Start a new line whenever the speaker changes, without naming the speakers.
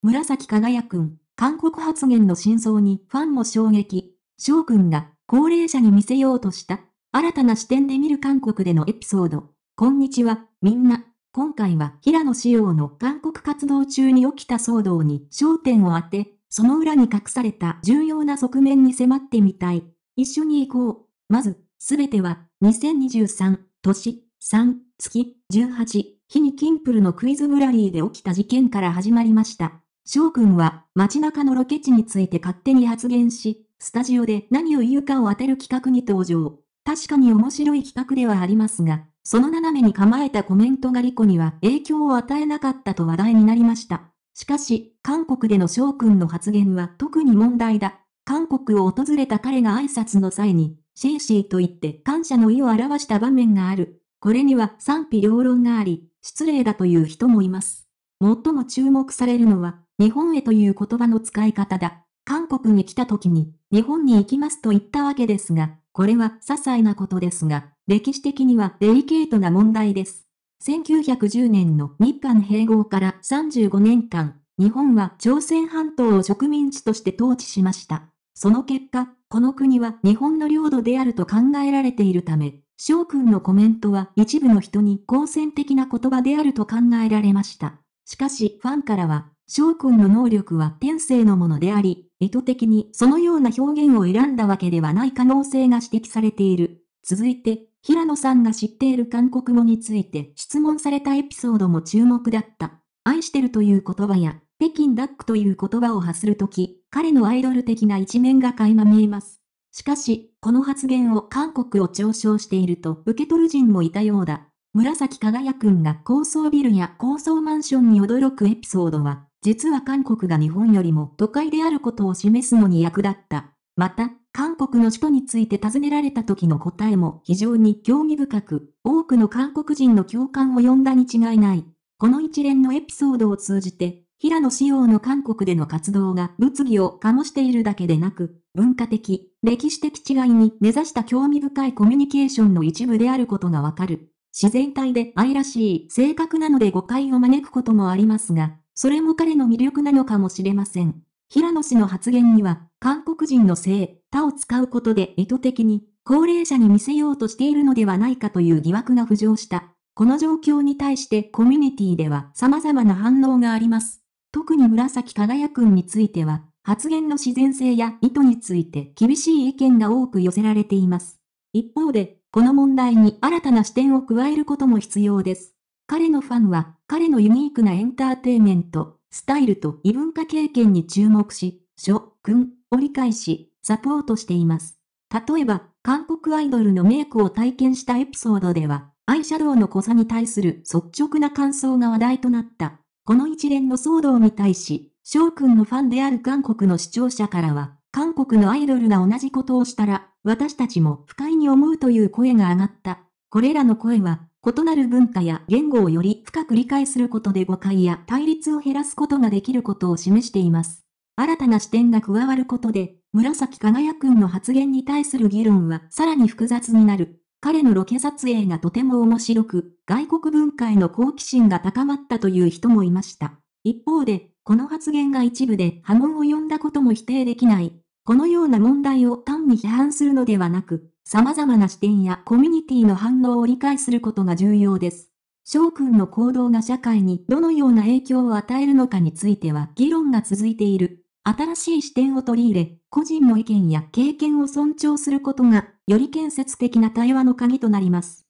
紫輝くん、韓国発言の真相にファンも衝撃。翔くんが高齢者に見せようとした新たな視点で見る韓国でのエピソード。こんにちは、みんな。今回は平野志耀の韓国活動中に起きた騒動に焦点を当て、その裏に隠された重要な側面に迫ってみたい。一緒に行こう。まず、すべては、2023、年、3、月、18、日にキンプルのクイズブラリーで起きた事件から始まりました。翔くんは街中のロケ地について勝手に発言し、スタジオで何を言うかを当てる企画に登場。確かに面白い企画ではありますが、その斜めに構えたコメントがリコには影響を与えなかったと話題になりました。しかし、韓国での翔くんの発言は特に問題だ。韓国を訪れた彼が挨拶の際に、シェイシーと言って感謝の意を表した場面がある。これには賛否両論があり、失礼だという人もいます。最も注目されるのは、日本へという言葉の使い方だ。韓国に来た時に、日本に行きますと言ったわけですが、これは些細なことですが、歴史的にはデリケートな問題です。1910年の日韓併合から35年間、日本は朝鮮半島を植民地として統治しました。その結果、この国は日本の領土であると考えられているため、翔くんのコメントは一部の人に好戦的な言葉であると考えられました。しかしファンからは、翔くんの能力は天性のものであり、意図的にそのような表現を選んだわけではない可能性が指摘されている。続いて、平野さんが知っている韓国語について質問されたエピソードも注目だった。愛してるという言葉や、北京ダックという言葉を発するとき、彼のアイドル的な一面が垣間見えます。しかし、この発言を韓国を嘲笑していると受け取る人もいたようだ。紫輝くんが高層ビルや高層マンションに驚くエピソードは、実は韓国が日本よりも都会であることを示すのに役立った。また、韓国の首都について尋ねられた時の答えも非常に興味深く、多くの韓国人の共感を呼んだに違いない。この一連のエピソードを通じて、平野紫耀の韓国での活動が物議を醸しているだけでなく、文化的、歴史的違いに根ざした興味深いコミュニケーションの一部であることがわかる。自然体で愛らしい性格なので誤解を招くこともありますが、それも彼の魅力なのかもしれません。平野氏の発言には、韓国人の性、他を使うことで意図的に、高齢者に見せようとしているのではないかという疑惑が浮上した。この状況に対してコミュニティでは様々な反応があります。特に紫輝くんについては、発言の自然性や意図について厳しい意見が多く寄せられています。一方で、この問題に新たな視点を加えることも必要です。彼のファンは、彼のユニークなエンターテイメント、スタイルと異文化経験に注目し、諸君を理解し、サポートしています。例えば、韓国アイドルのメイクを体験したエピソードでは、アイシャドウの濃さに対する率直な感想が話題となった。この一連の騒動に対し、翔くんのファンである韓国の視聴者からは、韓国のアイドルが同じことをしたら、私たちも不快に思うという声が上がった。これらの声は、異なる文化や言語をより深く理解することで誤解や対立を減らすことができることを示しています。新たな視点が加わることで、紫輝くんの発言に対する議論はさらに複雑になる。彼のロケ撮影がとても面白く、外国文化への好奇心が高まったという人もいました。一方で、この発言が一部で波紋を呼んだことも否定できない。このような問題を単に批判するのではなく、様々な視点やコミュニティの反応を理解することが重要です。翔くんの行動が社会にどのような影響を与えるのかについては議論が続いている。新しい視点を取り入れ、個人の意見や経験を尊重することが、より建設的な対話の鍵となります。